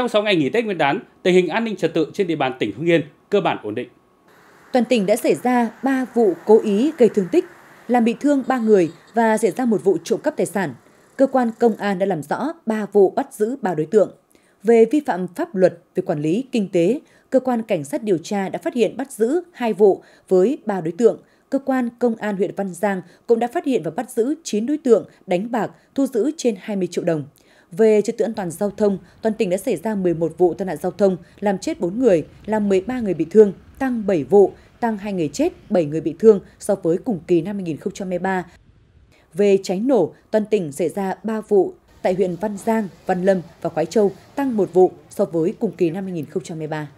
Trong 6 ngày nghỉ Tết Nguyên đán, tình hình an ninh trật tự trên địa bàn tỉnh Hưng Yên cơ bản ổn định. Toàn tỉnh đã xảy ra 3 vụ cố ý gây thương tích, làm bị thương 3 người và xảy ra một vụ trộm cắp tài sản. Cơ quan công an đã làm rõ 3 vụ bắt giữ 3 đối tượng. Về vi phạm pháp luật về quản lý kinh tế, cơ quan cảnh sát điều tra đã phát hiện bắt giữ 2 vụ với 3 đối tượng. Cơ quan công an huyện Văn Giang cũng đã phát hiện và bắt giữ 9 đối tượng đánh bạc, thu giữ trên 20 triệu đồng. Về trật tự an toàn giao thông, toàn tỉnh đã xảy ra 11 vụ tai nạn giao thông, làm chết 4 người, làm 13 người bị thương, tăng 7 vụ, tăng 2 người chết, 7 người bị thương so với cùng kỳ năm 2023. Về cháy nổ, toàn tỉnh xảy ra 3 vụ tại huyện Văn Giang, Văn Lâm và Khói Châu, tăng 1 vụ so với cùng kỳ năm 2023.